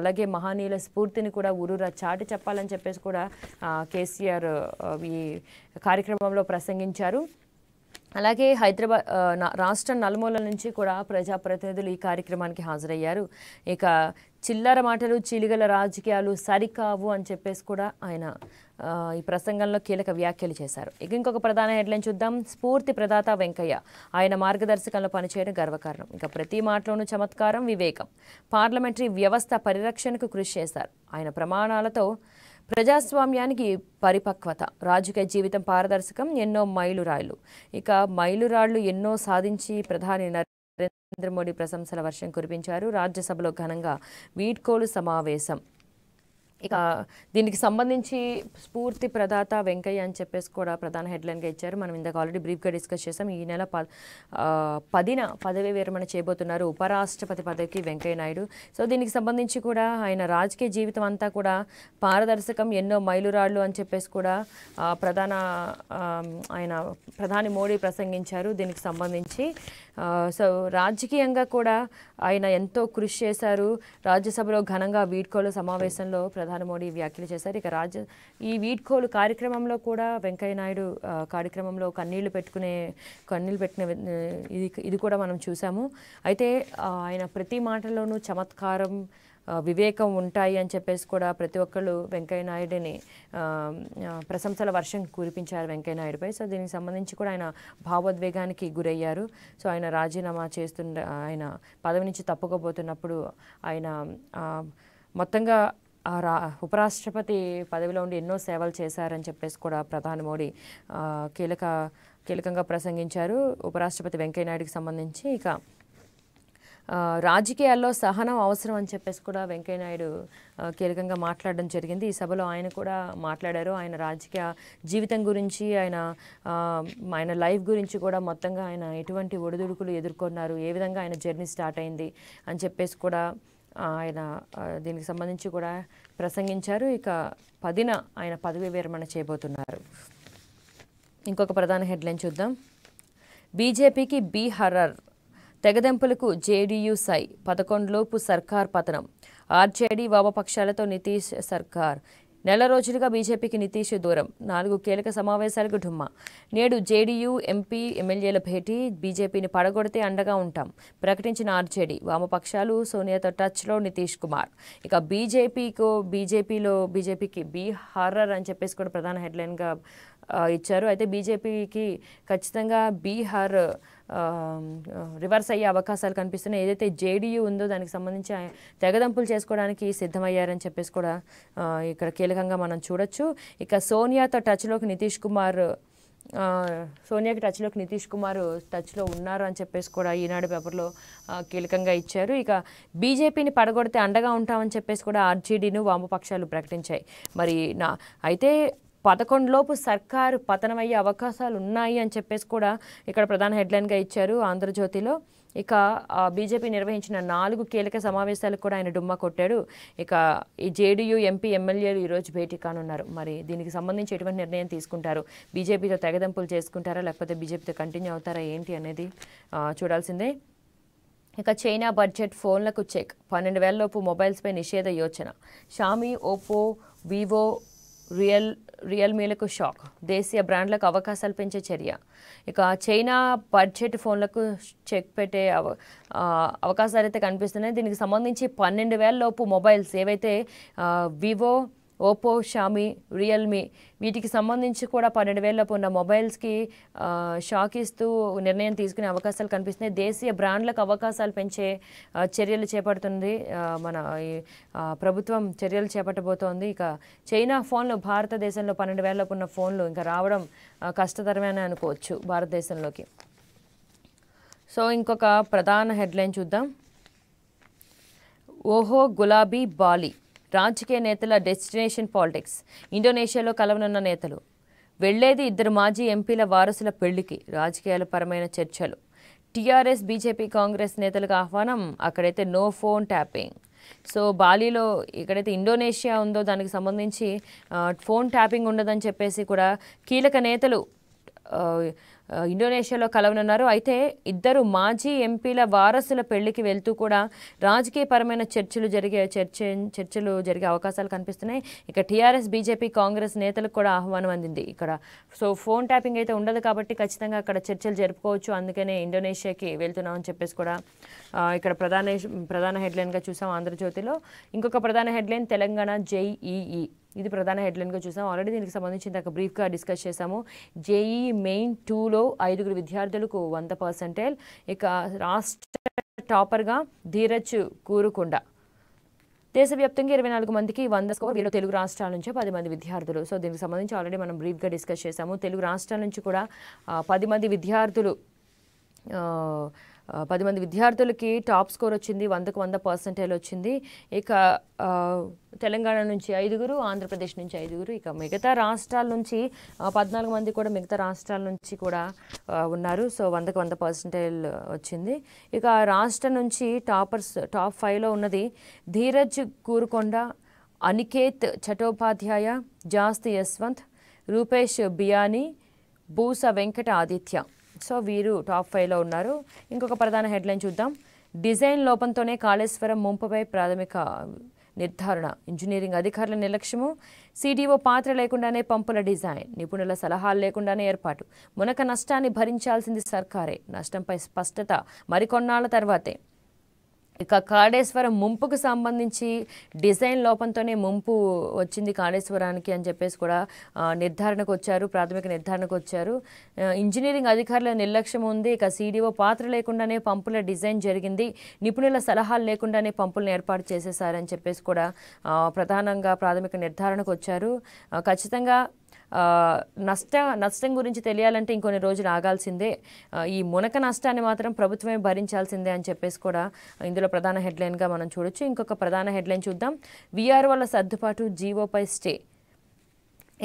అలాగే మహనీయుల స్ఫూర్తిని కూడా ఊరూరా చాటి చెప్పాలని చెప్పేసి కూడా కేసీఆర్ ఈ కార్యక్రమంలో ప్రసంగించారు అలాగే హైదరాబాద్ రాష్ట్ర నలుమూల నుంచి కూడా ప్రజాప్రతినిధులు ఈ కార్యక్రమానికి హాజరయ్యారు ఇక చిల్లర మాటలు చిలిగల రాజకీయాలు సరికావు అని చెప్పేసి కూడా ఆయన ఈ ప్రసంగంలో కీలక వ్యాఖ్యలు చేశారు ఇక ఇంకొక ప్రధాన హెడ్లైన్ చూద్దాం స్ఫూర్తి ప్రదాత వెంకయ్య ఆయన మార్గదర్శకంలో పనిచేయడం గర్వకారణం ఇక ప్రతి మాటలోనూ చమత్కారం వివేకం పార్లమెంటరీ వ్యవస్థ పరిరక్షణకు కృషి చేశారు ఆయన ప్రమాణాలతో ప్రజాస్వామ్యానికి పరిపక్వత రాజకీయ జీవితం పారదర్శకం ఎన్నో మైలురాళ్లు ఇక మైలురాళ్లు ఎన్నో సాధించి ప్రధాని నరేంద్ర మోడీ ప్రశంసల వర్షం కురిపించారు రాజ్యసభలో ఘనంగా వీడ్కోలు సమావేశం ఇక దీనికి సంబంధించి స్ఫూర్తి ప్రదాత వెంకయ్య అని చెప్పేసి కూడా ప్రధాన హెడ్లైన్గా ఇచ్చారు మనం ఇందాక ఆల్రెడీ బ్రీఫ్గా డిస్కస్ చేసాం ఈ నెల ప పదిన పదవి విరమణ చేయబోతున్నారు ఉపరాష్ట్రపతి పదవికి వెంకయ్య నాయుడు సో దీనికి సంబంధించి కూడా ఆయన రాజకీయ జీవితం అంతా కూడా పారదర్శకం ఎన్నో మైలురాళ్ళు అని చెప్పేసి కూడా ప్రధాన ఆయన ప్రధాని మోడీ ప్రసంగించారు దీనికి సంబంధించి సో రాజకీయంగా కూడా ఆయన ఎంతో కృషి చేశారు రాజ్యసభలో ఘనంగా వీడ్కోలు సమావేశంలో ప్రధాన ప్రధాని మోడీ వ్యాఖ్యలు చేశారు ఇక రాజ్య ఈ వీడ్కోలు కార్యక్రమంలో కూడా వెంకయ్యనాయుడు కార్యక్రమంలో కన్నీళ్లు పెట్టుకునే కన్నీళ్లు పెట్టిన ఇది ఇది కూడా మనం చూసాము అయితే ఆయన ప్రతి మాటలోనూ చమత్కారం వివేకం ఉంటాయి అని చెప్పేసి కూడా ప్రతి ఒక్కళ్ళు వెంకయ్యనాయుడిని ప్రశంసల వర్షం కురిపించారు నాయుడుపై సో దీనికి సంబంధించి కూడా ఆయన భావోద్వేగానికి గురయ్యారు సో ఆయన రాజీనామా చేస్తుండ ఆయన పదవి నుంచి తప్పుకోబోతున్నప్పుడు ఆయన మొత్తంగా ఆ రా ఉపరాష్ట్రపతి పదవిలో ఉండి ఎన్నో సేవలు చేశారని చెప్పేసి కూడా ప్రధాని మోడీ కీలక కీలకంగా ప్రసంగించారు ఉపరాష్ట్రపతి వెంకయ్యనాయుడికి సంబంధించి ఇక రాజకీయాల్లో సహనం అవసరం అని చెప్పేసి కూడా వెంకయ్యనాయుడు కీలకంగా మాట్లాడడం జరిగింది ఈ సభలో ఆయన కూడా మాట్లాడారు ఆయన రాజకీయ జీవితం గురించి ఆయన ఆయన లైఫ్ గురించి కూడా మొత్తంగా ఆయన ఎటువంటి ఒడిదుడుకులు ఎదుర్కొన్నారు ఏ విధంగా ఆయన జర్నీ స్టార్ట్ అయింది అని చెప్పేసి కూడా ఆయన దీనికి సంబంధించి కూడా ప్రసంగించారు ఇక పదిన ఆయన పదవి విరమణ చేయబోతున్నారు ఇంకొక ప్రధాన హెడ్లైన్ చూద్దాం బీజేపీకి బీ హర్రర్ తెగదెంపులకు జేడీయూ సై పదకొండులోపు సర్కార్ పతనం ఆర్జేడీ వామపక్షాలతో నితీష్ సర్కార్ నెల రోజులుగా బీజేపీకి నితీష్ దూరం నాలుగు కీలక సమావేశాలకు ఢుమ్మా నేడు జేడీయూ ఎంపీ ఎమ్మెల్యేల భేటీ బీజేపీని పడగొడితే అండగా ఉంటాం ప్రకటించిన ఆర్జేడీ వామపక్షాలు సోనియాతో టచ్లో నితీష్ కుమార్ ఇక బీజేపీకు బీజేపీలో బీజేపీకి బీహారర్ అని చెప్పేసి కూడా ప్రధాన హెడ్లైన్గా ఇచ్చారు అయితే బీజేపీకి ఖచ్చితంగా బీహార్ రివర్స్ అయ్యే అవకాశాలు కనిపిస్తున్నాయి ఏదైతే జేడీయూ ఉందో దానికి సంబంధించి తెగదంపులు చేసుకోవడానికి సిద్ధమయ్యారని చెప్పేసి కూడా ఇక్కడ కీలకంగా మనం చూడొచ్చు ఇక సోనియాతో టచ్లోకి నితీష్ కుమార్ సోనియాకి టచ్లోకి నితీష్ కుమార్ టచ్లో ఉన్నారు అని చెప్పేసి కూడా ఈనాడు పేపర్లో కీలకంగా ఇచ్చారు ఇక బీజేపీని పడగొడితే అండగా ఉంటామని చెప్పేసి కూడా ఆర్జేడీను వామపక్షాలు ప్రకటించాయి మరి నా అయితే పదకొండులోపు సర్కారు పతనమయ్యే అవకాశాలు ఉన్నాయి అని చెప్పేసి కూడా ఇక్కడ ప్రధాన హెడ్లైన్గా ఇచ్చారు ఆంధ్రజ్యోతిలో ఇక బీజేపీ నిర్వహించిన నాలుగు కీలక సమావేశాలకు కూడా ఆయన డుమ్మ కొట్టాడు ఇక ఈ జేడీయూ ఎంపీ ఎమ్మెల్యేలు ఈరోజు భేటీ కానున్నారు మరి దీనికి సంబంధించి ఎటువంటి నిర్ణయం తీసుకుంటారు బీజేపీతో తెగదెంపులు చేసుకుంటారా లేకపోతే బీజేపీతో కంటిన్యూ అవుతారా ఏంటి అనేది చూడాల్సిందే ఇక చైనా బడ్జెట్ ఫోన్లకు చెక్ పన్నెండు వేలలోపు మొబైల్స్పై నిషేధ యోచన షామీ ఓపో వివో రియల్ రియల్మీలకు షాక్ దేశీయ బ్రాండ్లకు అవకాశాలు పెంచే చర్య ఇక చైనా బడ్జెట్ ఫోన్లకు చెక్ పెట్టే అవ అవకాశాలు అయితే కనిపిస్తున్నాయి దీనికి సంబంధించి పన్నెండు వేల లోపు మొబైల్స్ ఏవైతే వివో ఓపో షామీ రియల్మీ వీటికి సంబంధించి కూడా పన్నెండు వేలకు ఉన్న మొబైల్స్కి షాక్ ఇస్తూ నిర్ణయం తీసుకునే అవకాశాలు కనిపిస్తున్నాయి దేశీయ బ్రాండ్లకు అవకాశాలు పెంచే చర్యలు చేపడుతుంది మన ప్రభుత్వం చర్యలు చేపట్టబోతోంది ఇక చైనా ఫోన్లు భారతదేశంలో పన్నెండు వేలకు ఉన్న ఫోన్లు ఇంకా రావడం కష్టతరమే అనుకోవచ్చు భారతదేశంలోకి సో ఇంకొక ప్రధాన హెడ్లైన్ చూద్దాం ఓహో గులాబీ బాలీ రాజకీయ నేతల డెస్టినేషన్ పాలిటిక్స్ ఇండోనేషియాలో కలవనున్న నేతలు వెళ్లేది ఇద్దరు మాజీ ఎంపీల వారసుల పెళ్లికి రాజకీయాల పరమైన చర్చలు టీఆర్ఎస్ బీజేపీ కాంగ్రెస్ నేతలకు ఆహ్వానం అక్కడైతే నో ఫోన్ ట్యాపింగ్ సో బాలీలో ఎక్కడైతే ఇండోనేషియా ఉందో దానికి సంబంధించి ఫోన్ ట్యాపింగ్ ఉండదని చెప్పేసి కూడా కీలక నేతలు ఇండోనేషియాలో కలవనున్నారు అయితే ఇద్దరు మాజీ ఎంపీల వారసుల పెళ్లికి వెళ్తూ కూడా రాజకీయపరమైన చర్చలు జరిగే చర్చ చర్చలు జరిగే అవకాశాలు కనిపిస్తున్నాయి ఇక టీఆర్ఎస్ బీజేపీ కాంగ్రెస్ నేతలకు కూడా ఆహ్వానం అందింది ఇక్కడ సో ఫోన్ ట్యాపింగ్ అయితే ఉండదు కాబట్టి ఖచ్చితంగా అక్కడ చర్చలు జరుపుకోవచ్చు అందుకనే ఇండోనేషియాకి వెళ్తున్నామని చెప్పేసి కూడా ఇక్కడ ప్రధాన ప్రధాన హెడ్లైన్గా చూసాం ఆంధ్రజ్యోతిలో ఇంకొక ప్రధాన హెడ్లైన్ తెలంగాణ జేఈఈ ఇది ప్రధాన హెడ్లైన్గా చూసాం ఆల్రెడీ దీనికి సంబంధించి ఇంత బ్రీఫ్గా డిస్కస్ చేశాము జేఈ మెయిన్ టూలో ఐదుగురు విద్యార్థులకు వంద పర్సెంటేజ్ ఇక రాష్ట్ర టాపర్గా ధీరజ్ కూరుకొండ దేశవ్యాప్తంగా ఇరవై నాలుగు మందికి వంద స్కోర్ వీళ్ళు తెలుగు రాష్ట్రాల నుంచి పది మంది విద్యార్థులు సో దీనికి సంబంధించి ఆల్రెడీ మనం బ్రీఫ్గా డిస్కస్ చేశాము తెలుగు రాష్ట్రాల నుంచి కూడా పది మంది విద్యార్థులు పది మంది విద్యార్థులకి టాప్ స్కోర్ వచ్చింది వందకు వంద పర్సంటేజ్ వచ్చింది ఇక తెలంగాణ నుంచి ఐదుగురు ఆంధ్రప్రదేశ్ నుంచి ఐదుగురు ఇక మిగతా రాష్ట్రాల నుంచి పద్నాలుగు మంది కూడా మిగతా రాష్ట్రాల నుంచి కూడా ఉన్నారు సో వందకు వంద పర్సంటేజ్ వచ్చింది ఇక రాష్ట్రం నుంచి టాపర్స్ టాప్ ఫైవ్లో ఉన్నది ధీరజ్ కూరుకొండ అనికేత్ చటోపాధ్యాయ జాస్తి యశ్వంత్ రూపేష్ బియానీ భూస వెంకట ఆదిత్య సో వీరు టాప్ ఫైవ్లో ఉన్నారు ఇంకొక ప్రధాన హెడ్లైన్ చూద్దాం డిజైన్ లోపంతోనే కాళేశ్వరం ముంపుపై ప్రాథమిక నిర్ధారణ ఇంజనీరింగ్ అధికారుల నిర్లక్ష్యము సీడీఓ పాత్ర లేకుండానే పంపుల డిజైన్ నిపుణుల సలహాలు లేకుండానే ఏర్పాటు మునక నష్టాన్ని భరించాల్సింది సర్కారే నష్టంపై స్పష్టత మరికొన్నాళ్ల తర్వాతే ఇక కాడేశ్వరం ముంపుకు సంబంధించి డిజైన్ లోపంతోనే ముంపు వచ్చింది కాళేశ్వరానికి అని చెప్పేసి కూడా నిర్ధారణకు వచ్చారు ప్రాథమిక నిర్ధారణకు వచ్చారు ఇంజనీరింగ్ అధికారుల నిర్లక్ష్యం ఉంది ఇక సీడీఓ పాత్ర లేకుండానే పంపుల డిజైన్ జరిగింది నిపుణుల సలహాలు లేకుండానే పంపులను ఏర్పాటు చేసేశారని చెప్పేసి కూడా ప్రధానంగా ప్రాథమిక నిర్ధారణకు వచ్చారు ఖచ్చితంగా నష్ట నష్టం గురించి తెలియాలంటే ఇంకొన్ని రోజులు ఆగాల్సిందే ఈ మునక నష్టాన్ని మాత్రం ప్రభుత్వమే భరించాల్సిందే అని చెప్పేసి కూడా ఇందులో ప్రధాన హెడ్లైన్గా మనం చూడొచ్చు ఇంకొక ప్రధాన హెడ్లైన్ చూద్దాం వాళ్ళ సర్దుబాటు జీవోపై స్టే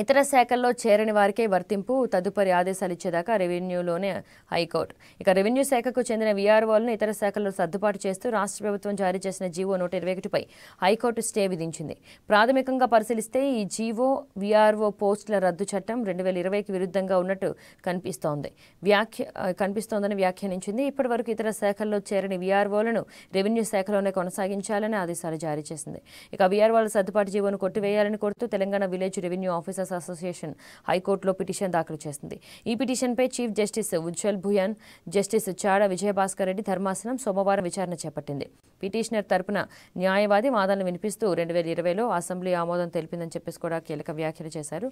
ఇతర శాఖల్లో చేరని వారికే వర్తింపు తదుపరి ఆదేశాలు ఇచ్చేదాకా రెవెన్యూలోనే హైకోర్టు ఇక రెవెన్యూ శాఖకు చెందిన వీఆర్ఓలను ఇతర శాఖల్లో సర్దుబాటు చేస్తూ రాష్ట్ర ప్రభుత్వం జారీ చేసిన జీవో నూట ఇరవై ఒకటిపై హైకోర్టు స్టే విధించింది ప్రాథమికంగా పరిశీలిస్తే ఈ జీవో వీఆర్ఓ పోస్టుల రద్దు చట్టం రెండు వేల ఇరవైకి విరుద్ధంగా ఉన్నట్టు కనిపిస్తోంది వ్యాఖ్య కనిపిస్తోందని వ్యాఖ్యానించింది ఇప్పటివరకు ఇతర శాఖల్లో చేరని వీఆర్ఓలను రెవెన్యూ శాఖలోనే కొనసాగించాలని ఆదేశాలు జారీ చేసింది ఇక వీఆర్ఓల సర్దుబాటు జీవోను కొట్టివేయాలని కోరుతూ Telangana village revenue officer justices association హైకోర్టులో పిటిషన్ దాఖలు చేసింది ఈ పిటిషన్పై chief justice Ujjal Bhuyan justice Chada Vijayabhaskar Reddy ధర్మాసనం సోమవారం విచారణ చేపట్టింది పిటిషనర్ తరపున న్యాయవాది వాదనలు వినిపిస్తూ రెండు వేల ఇరవైలో అసెంబ్లీ ఆమోదం తెలిపిందని చెప్పేసి కూడా కీలక వ్యాఖ్యలు చేశారు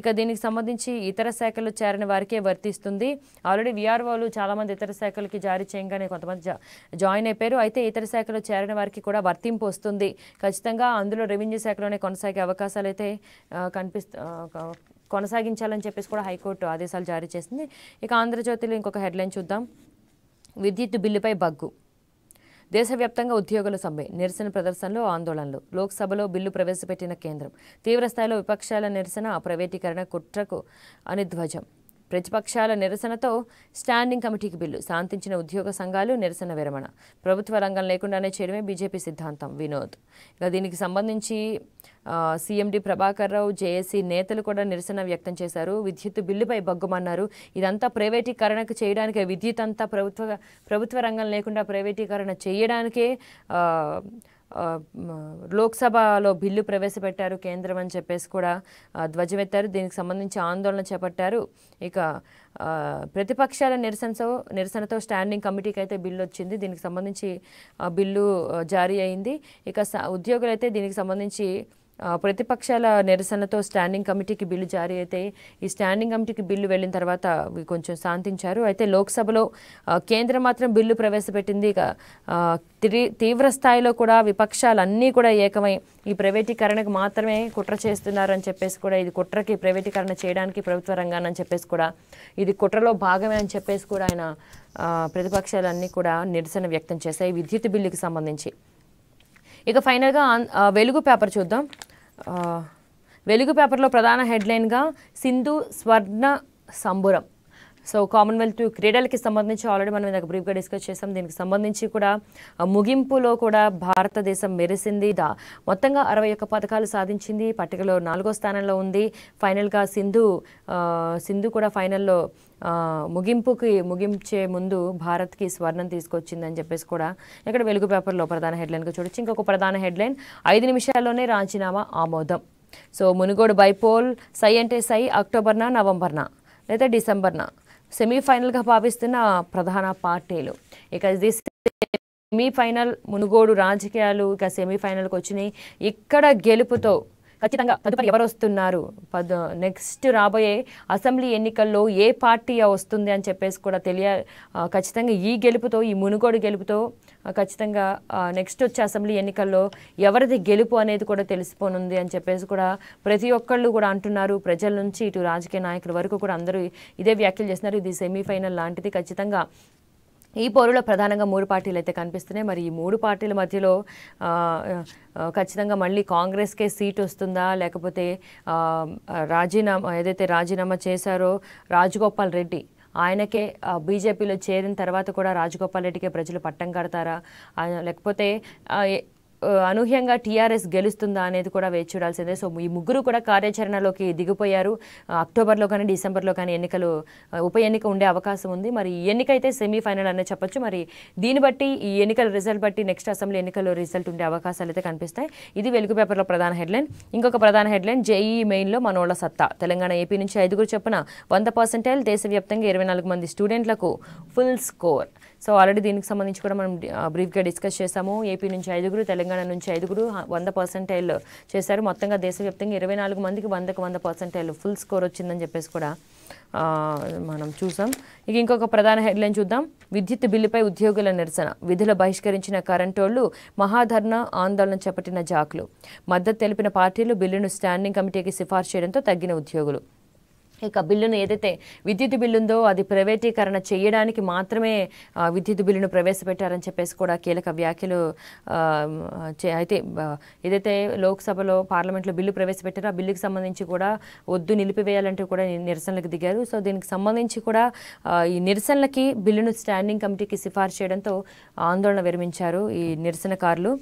ఇక దీనికి సంబంధించి ఇతర శాఖలు చేరిన వారికే వర్తిస్తుంది ఆల్రెడీ విఆర్ఓలు చాలామంది ఇతర శాఖలకి జారీ చేయగానే కొంతమంది జాయిన్ అయిపోయారు అయితే ఇతర శాఖలు చేరిన వారికి కూడా వర్తింపు వస్తుంది ఖచ్చితంగా అందులో రెవెన్యూ శాఖలోనే కొనసాగే అవకాశాలు అయితే కనిపిస్తూ కొనసాగించాలని చెప్పేసి కూడా హైకోర్టు ఆదేశాలు జారీ చేసింది ఇక ఆంధ్రజ్యోతిలో ఇంకొక హెడ్లైన్ చూద్దాం విద్యుత్ బిల్లుపై బగ్గు దేశవ్యాప్తంగా ఉద్యోగుల సమ్మె నిరసన ప్రదర్శనలు ఆందోళనలు లోక్సభలో బిల్లు ప్రవేశపెట్టిన కేంద్రం తీవ్రస్థాయిలో విపక్షాల నిరసన ప్రైవేటీకరణ కుట్రకు అనిధ్వజం ప్రతిపక్షాల నిరసనతో స్టాండింగ్ కమిటీకి బిల్లు శాంతించిన ఉద్యోగ సంఘాలు నిరసన విరమణ ప్రభుత్వ రంగం లేకుండానే చేయడమే బీజేపీ సిద్ధాంతం వినోద్ ఇక దీనికి సంబంధించి సీఎండి ప్రభాకర్ రావు జేఏసీ నేతలు కూడా నిరసన వ్యక్తం చేశారు విద్యుత్ బిల్లుపై బగ్గుమన్నారు ఇదంతా ప్రైవేటీకరణకు చేయడానికే విద్యుత్ అంతా ప్రభుత్వ ప్రభుత్వ రంగం లేకుండా ప్రైవేటీకరణ చేయడానికే లోక్సభలో బిల్లు ప్రవేశపెట్టారు కేంద్రం అని చెప్పేసి కూడా ధ్వజమెత్తారు దీనికి సంబంధించి ఆందోళన చేపట్టారు ఇక ప్రతిపక్షాల నిరసనతో నిరసనతో స్టాండింగ్ కమిటీకి అయితే బిల్లు వచ్చింది దీనికి సంబంధించి బిల్లు జారీ అయింది ఇక ఉద్యోగులైతే దీనికి సంబంధించి ప్రతిపక్షాల నిరసనతో స్టాండింగ్ కమిటీకి బిల్లు జారీ అయితే ఈ స్టాండింగ్ కమిటీకి బిల్లు వెళ్ళిన తర్వాత కొంచెం శాంతించారు అయితే లోక్సభలో కేంద్రం మాత్రం బిల్లు ప్రవేశపెట్టింది తీవ్ర స్థాయిలో కూడా విపక్షాలన్నీ కూడా ఏకమై ఈ ప్రైవేటీకరణకు మాత్రమే కుట్ర చేస్తున్నారని చెప్పేసి కూడా ఇది కుట్రకి ప్రైవేటీకరణ చేయడానికి ప్రభుత్వ రంగాన్ని చెప్పేసి కూడా ఇది కుట్రలో భాగమే అని చెప్పేసి కూడా ఆయన ప్రతిపక్షాలన్నీ కూడా నిరసన వ్యక్తం చేశాయి విద్యుత్ బిల్లుకి సంబంధించి ఇక ఫైనల్గా వెలుగు పేపర్ చూద్దాం వెలుగు పేపర్లో ప్రధాన హెడ్లైన్గా సింధు స్వర్ణ సంబురం సో కామన్వెల్త్ క్రీడలకి సంబంధించి ఆల్రెడీ మనం ఇందాక బ్రీఫ్గా డిస్కస్ చేసాం దీనికి సంబంధించి కూడా ముగింపులో కూడా భారతదేశం మెరిసింది మొత్తంగా అరవై ఒక్క పథకాలు సాధించింది పట్టికలో నాలుగో స్థానంలో ఉంది ఫైనల్గా సింధు సింధు కూడా ఫైనల్లో ముగింపుకి ముగించే ముందు భారత్కి స్వర్ణం తీసుకొచ్చిందని చెప్పేసి కూడా ఇక్కడ వెలుగు పేపర్లో ప్రధాన హెడ్లైన్గా చూడొచ్చు ఇంకొక ప్రధాన హెడ్లైన్ ఐదు నిమిషాల్లోనే రాజీనామా ఆమోదం సో మునుగోడు బైపోల్ సై అంటే సై అక్టోబర్నా నవంబర్నా లేదా డిసెంబర్నా సెమీఫైనల్గా భావిస్తున్న ప్రధాన పార్టీలు ఇక ఇది సెమీఫైనల్ మునుగోడు రాజకీయాలు ఇక సెమీఫైనల్కి వచ్చినాయి ఇక్కడ గెలుపుతో ఖచ్చితంగా తదుపరి ఎవరు వస్తున్నారు నెక్స్ట్ రాబోయే అసెంబ్లీ ఎన్నికల్లో ఏ పార్టీ వస్తుంది అని చెప్పేసి కూడా తెలియ ఖచ్చితంగా ఈ గెలుపుతో ఈ మునుగోడు గెలుపుతో ఖచ్చితంగా నెక్స్ట్ వచ్చే అసెంబ్లీ ఎన్నికల్లో ఎవరిది గెలుపు అనేది కూడా తెలిసిపోనుంది అని చెప్పేసి కూడా ప్రతి ఒక్కళ్ళు కూడా అంటున్నారు ప్రజల నుంచి ఇటు రాజకీయ నాయకుల వరకు కూడా అందరూ ఇదే వ్యాఖ్యలు చేస్తున్నారు ఇది సెమీఫైనల్ లాంటిది ఖచ్చితంగా ఈ పోరులో ప్రధానంగా మూడు పార్టీలు అయితే కనిపిస్తున్నాయి మరి ఈ మూడు పార్టీల మధ్యలో ఖచ్చితంగా మళ్ళీ కాంగ్రెస్కే సీట్ వస్తుందా లేకపోతే రాజీనామా ఏదైతే రాజీనామా చేశారో రాజగోపాల్ రెడ్డి ఆయనకే బీజేపీలో చేరిన తర్వాత కూడా రాజగోపాల్ రెడ్డికే ప్రజలు పట్టం కడతారా లేకపోతే అనూహ్యంగా టీఆర్ఎస్ గెలుస్తుందా అనేది కూడా వేచి చూడాల్సిందే సో ఈ ముగ్గురు కూడా కార్యాచరణలోకి దిగిపోయారు అక్టోబర్లో కానీ డిసెంబర్లో కానీ ఎన్నికలు ఉప ఎన్నిక ఉండే అవకాశం ఉంది మరి ఈ ఎన్నిక అయితే సెమీఫైనల్ అనే చెప్పొచ్చు మరి దీన్ని బట్టి ఈ ఎన్నికల రిజల్ట్ బట్టి నెక్స్ట్ అసెంబ్లీ ఎన్నికల్లో రిజల్ట్ ఉండే అవకాశాలు అయితే కనిపిస్తాయి ఇది వెలుగు పేపర్లో ప్రధాన హెడ్లైన్ ఇంకొక ప్రధాన హెడ్లైన్ జేఈ మెయిన్లో మనోళ్ల సత్తా తెలంగాణ ఏపీ నుంచి ఐదుగురు చొప్పున వంద పర్సెంటైల్ దేశవ్యాప్తంగా ఇరవై నాలుగు మంది స్టూడెంట్లకు ఫుల్ స్కోర్ సో ఆల్రెడీ దీనికి సంబంధించి కూడా మనం బ్రీఫ్గా డిస్కస్ చేశాము ఏపీ నుంచి ఐదుగురు తెలంగాణ నుంచి ఐదుగురు వంద పర్సెంటైల్ చేశారు మొత్తంగా దేశవ్యాప్తంగా ఇరవై నాలుగు మందికి వందకు వంద పర్సెంటైల్ ఫుల్ స్కోర్ వచ్చిందని చెప్పేసి కూడా మనం చూసాం ఇక ఇంకొక ప్రధాన హెడ్లైన్ చూద్దాం విద్యుత్ బిల్లుపై ఉద్యోగుల నిరసన విధులు బహిష్కరించిన కరెంటోళ్లు మహాధర్ణ ఆందోళన చేపట్టిన జాక్లు మద్దతు తెలిపిన పార్టీలు బిల్లును స్టాండింగ్ కమిటీకి సిఫార్సు చేయడంతో తగ్గిన ఉద్యోగులు ఇక బిల్లును ఏదైతే విద్యుత్ బిల్లు ఉందో అది ప్రైవేటీకరణ చేయడానికి మాత్రమే విద్యుత్ బిల్లును ప్రవేశపెట్టారని చెప్పేసి కూడా కీలక వ్యాఖ్యలు అయితే ఏదైతే లోక్సభలో పార్లమెంట్లో బిల్లు ప్రవేశపెట్టారో ఆ బిల్లుకి సంబంధించి కూడా వద్దు నిలిపివేయాలంటూ కూడా నిరసనలకు దిగారు సో దీనికి సంబంధించి కూడా ఈ నిరసనలకి బిల్లును స్టాండింగ్ కమిటీకి సిఫార్సు చేయడంతో ఆందోళన విరమించారు ఈ నిరసనకారులు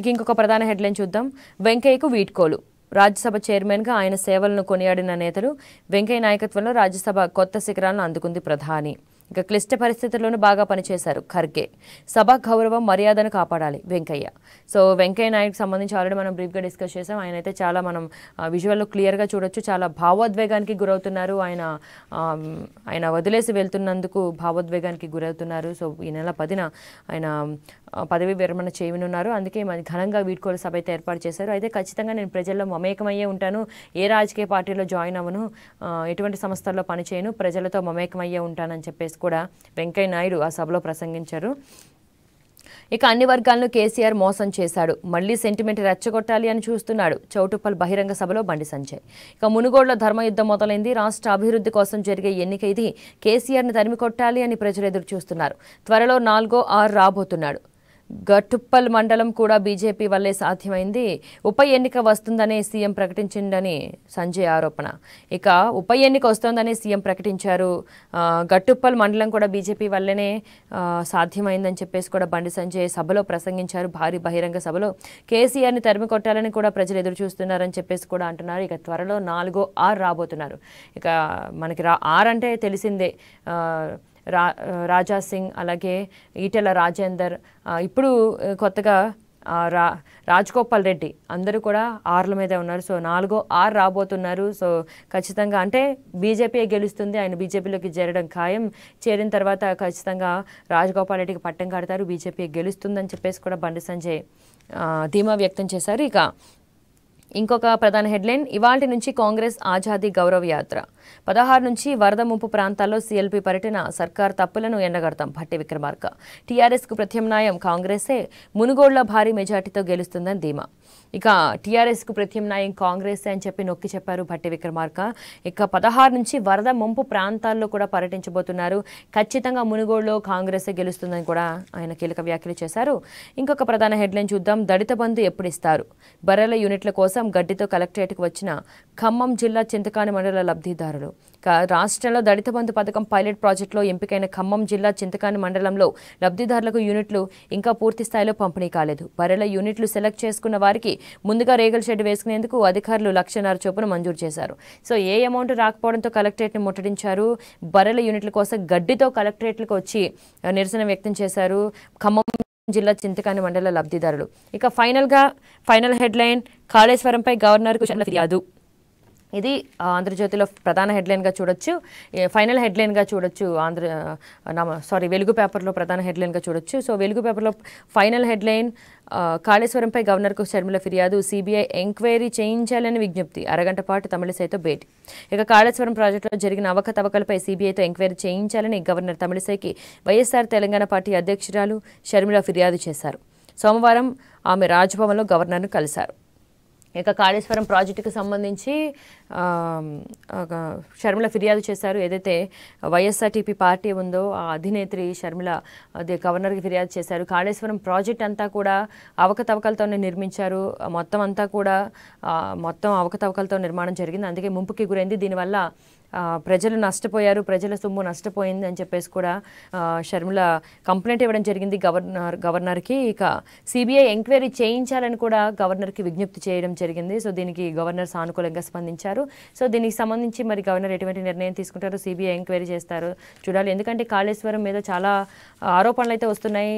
ఇక ఇంకొక ప్రధాన హెడ్లైన్ చూద్దాం వెంకయ్యకు వీడ్కోలు రాజ్యసభ చైర్మన్గా ఆయన సేవలను కొనియాడిన నేతలు వెంకయ్య నాయకత్వంలో రాజ్యసభ కొత్త శిఖరాలను అందుకుంది ప్రధాని ఇక క్లిష్ట పరిస్థితుల్లోనూ బాగా పనిచేశారు ఖర్గే సభ గౌరవం మర్యాదను కాపాడాలి వెంకయ్య సో వెంకయ్య నాయుడుకి సంబంధించి ఆల్రెడీ మనం బ్రీఫ్గా డిస్కస్ చేసాం ఆయన అయితే చాలా మనం విజువల్లో క్లియర్గా చూడొచ్చు చాలా భావోద్వేగానికి గురవుతున్నారు ఆయన ఆయన వదిలేసి వెళ్తున్నందుకు భావోద్వేగానికి గురవుతున్నారు సో ఈ నెల పదిన ఆయన పదవి విరమణ చేయనున్నారు అందుకే మరి ఘనంగా వీడ్కోలు సభ అయితే ఏర్పాటు చేశారు అయితే ఖచ్చితంగా నేను ప్రజల్లో మమేకమయ్యే ఉంటాను ఏ రాజకీయ పార్టీలో జాయిన్ అవ్వను ఎటువంటి సంస్థల్లో పనిచేయను ప్రజలతో మమేకమయ్యే ఉంటానని చెప్పేసి కూడా వెంకయ్యనాయుడు ఆ సభలో ప్రసంగించారు ఇక అన్ని వర్గాలను కేసీఆర్ మోసం చేశాడు మళ్లీ సెంటిమెంట్ రెచ్చగొట్టాలి అని చూస్తున్నాడు చౌటుప్పల్ బహిరంగ సభలో బండి సంజయ్ ఇక మునుగోడులో ధర్మయుద్ధం మొదలైంది రాష్ట్ర అభివృద్ధి కోసం జరిగే ఎన్నిక ఇది కేసీఆర్ని తరిమి కొట్టాలి అని ప్రజలు ఎదురు చూస్తున్నారు త్వరలో నాలుగో ఆరు రాబోతున్నాడు గట్టుప్పల్ మండలం కూడా బీజేపీ వల్లే సాధ్యమైంది ఉప ఎన్నిక వస్తుందనే సీఎం ప్రకటించిందని సంజయ్ ఆరోపణ ఇక ఉప ఎన్నిక వస్తుందనే సీఎం ప్రకటించారు గట్టుప్పల్ మండలం కూడా బీజేపీ వల్లనే సాధ్యమైందని చెప్పేసి కూడా బండి సంజయ్ సభలో ప్రసంగించారు భారీ బహిరంగ సభలో కేసీఆర్ని తరిమి కొట్టాలని కూడా ప్రజలు ఎదురు చూస్తున్నారని చెప్పేసి కూడా అంటున్నారు ఇక త్వరలో నాలుగో ఆర్ రాబోతున్నారు ఇక మనకి రా ఆర్ అంటే తెలిసిందే రా రాజా సింగ్ అలాగే ఈటెల రాజేందర్ ఇప్పుడు కొత్తగా రా రాజగోపాల్ రెడ్డి అందరూ కూడా ఆర్ల మీదే ఉన్నారు సో నాలుగో ఆర్ రాబోతున్నారు సో ఖచ్చితంగా అంటే బీజేపీ గెలుస్తుంది ఆయన బీజేపీలోకి చేరడం ఖాయం చేరిన తర్వాత ఖచ్చితంగా రాజగోపాల్ రెడ్డికి పట్టం కడతారు బీజేపీ గెలుస్తుందని చెప్పేసి కూడా బండి సంజయ్ ధీమా వ్యక్తం చేశారు ఇక ఇంకొక ప్రధాన హెడ్లైన్ ఇవాటి నుంచి కాంగ్రెస్ ఆజాదీ గౌరవ యాత్ర పదహారు నుంచి వరద ముంపు ప్రాంతాల్లో సీఎల్పీ పర్యటన సర్కార్ తప్పులను ఎండగడతాం భట్టి విక్రమార్క కు ప్రత్యామ్నాయం కాంగ్రెసే మునుగోడుల భారీ మెజార్టీతో గెలుస్తుందని ధీమా ఇక టీఆర్ఎస్ కు ప్రత్యామ్నాయం కాంగ్రెసే అని చెప్పి నొక్కి చెప్పారు భట్టి విక్రమార్క ఇక పదహారు నుంచి వరద ముంపు ప్రాంతాల్లో కూడా పర్యటించబోతున్నారు ఖచ్చితంగా మునుగోడులో కాంగ్రెసే గెలుస్తుందని కూడా ఆయన కీలక వ్యాఖ్యలు చేశారు ఇంకొక ప్రధాన హెడ్లైన్ చూద్దాం దళిత బంధు ఎప్పుడు ఇస్తారు బర్రెల యూనిట్ల కోసం కోసం గడ్డితో కలెక్టరేట్కు వచ్చిన ఖమ్మం జిల్లా చింతకాని మండల లబ్ధిదారులు రాష్ట్రంలో దళిత బంధు పథకం పైలట్ ప్రాజెక్టులో ఎంపికైన ఖమ్మం జిల్లా చింతకాని మండలంలో లబ్ధిదారులకు యూనిట్లు ఇంకా పూర్తి స్థాయిలో పంపిణీ కాలేదు బరెల యూనిట్లు సెలెక్ట్ చేసుకున్న వారికి ముందుగా రేగల్ షెడ్ వేసుకునేందుకు అధికారులు లక్షన్నర చొప్పున మంజూరు చేశారు సో ఏ అమౌంట్ రాకపోవడంతో కలెక్టరేట్ను ముట్టడించారు బరెల యూనిట్ల కోసం గడ్డితో కలెక్టరేట్లకు వచ్చి నిరసన వ్యక్తం చేశారు ఖమ్మం జిల్లా చింతకాని మండల లబ్ధిదారులు ఇక ఫైనల్గా ఫైనల్ హెడ్లైన్ కాళేశ్వరంపై గవర్నర్కు చంద్ర ఫిర్యాదు ఇది ఆంధ్రజ్యోతిలో ప్రధాన హెడ్లైన్గా చూడొచ్చు ఫైనల్ హెడ్లైన్గా చూడొచ్చు ఆంధ్ర సారీ వెలుగు పేపర్లో ప్రధాన హెడ్లైన్గా చూడొచ్చు సో వెలుగు పేపర్లో ఫైనల్ హెడ్లైన్ కాళేశ్వరంపై గవర్నర్కు షర్మిల ఫిర్యాదు సిబిఐ ఎంక్వైరీ చేయించాలని విజ్ఞప్తి అరగంట పాటు తమిళిసైతో భేటీ ఇక కాళేశ్వరం ప్రాజెక్టులో జరిగిన అవకతవకలపై సిబిఐతో ఎంక్వైరీ చేయించాలని గవర్నర్ తమిళిసైకి వైఎస్ఆర్ తెలంగాణ పార్టీ అధ్యక్షురాలు షర్మిల ఫిర్యాదు చేశారు సోమవారం ఆమె రాజ్భవన్లో గవర్నర్ను కలిశారు ఇక కాళేశ్వరం ప్రాజెక్టుకు సంబంధించి షర్మిల ఫిర్యాదు చేశారు ఏదైతే వైఎస్ఆర్టీపీ పార్టీ ఉందో ఆ అధినేత్రి షర్మిల అదే గవర్నర్కి ఫిర్యాదు చేశారు కాళేశ్వరం ప్రాజెక్ట్ అంతా కూడా అవకతవకలతోనే నిర్మించారు మొత్తం అంతా కూడా మొత్తం అవకతవకలతో నిర్మాణం జరిగింది అందుకే ముంపుకి గురైంది దీనివల్ల ప్రజలు నష్టపోయారు ప్రజల సొమ్ము నష్టపోయింది అని చెప్పేసి కూడా షర్మిల కంప్లైంట్ ఇవ్వడం జరిగింది గవర్నర్ గవర్నర్కి ఇక సిబిఐ ఎంక్వైరీ చేయించాలని కూడా గవర్నర్కి విజ్ఞప్తి చేయడం జరిగింది సో దీనికి గవర్నర్ సానుకూలంగా స్పందించారు సో దీనికి సంబంధించి మరి గవర్నర్ ఎటువంటి నిర్ణయం తీసుకుంటారు సిబిఐ ఎంక్వైరీ చేస్తారు చూడాలి ఎందుకంటే కాళేశ్వరం మీద చాలా ఆరోపణలు అయితే వస్తున్నాయి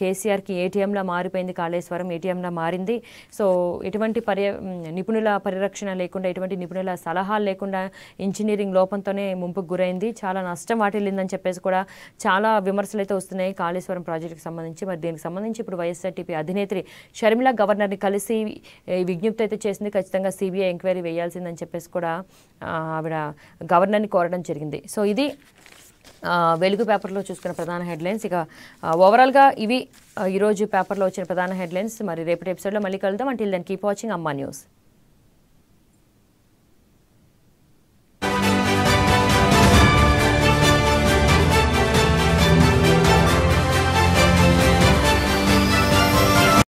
కేసీఆర్కి ఏటీఎంలా మారిపోయింది కాళేశ్వరం ఏటీఎంలా మారింది సో ఎటువంటి పర్య నిపుణుల పరిరక్షణ లేకుండా ఎటువంటి నిపుణుల సలహాలు లేకుండా ఇంజనీరింగ్ ఇంజనీరింగ్ లోపంతోనే ముంపుకు గురైంది చాలా నష్టం వాటిల్లిందని చెప్పేసి కూడా చాలా విమర్శలు అయితే వస్తున్నాయి కాళేశ్వరం ప్రాజెక్టుకి సంబంధించి మరి దీనికి సంబంధించి ఇప్పుడు వైఎస్ఆర్టీపీ అధినేత్రి షర్మిల గవర్నర్ని కలిసి విజ్ఞప్తి అయితే చేసింది ఖచ్చితంగా సిబిఐ ఎంక్వైరీ వేయాల్సిందని చెప్పేసి కూడా ఆవిడ గవర్నర్ని కోరడం జరిగింది సో ఇది వెలుగు పేపర్లో చూసుకున్న ప్రధాన హెడ్లైన్స్ ఇక ఓవరాల్గా ఇవి ఈరోజు పేపర్లో వచ్చిన ప్రధాన హెడ్లైన్స్ మరి రేపటి ఎపిసోడ్లో మళ్ళీ కలుద్దాం అంటే దాన్ని కీప్ వాచింగ్ అమ్మా న్యూస్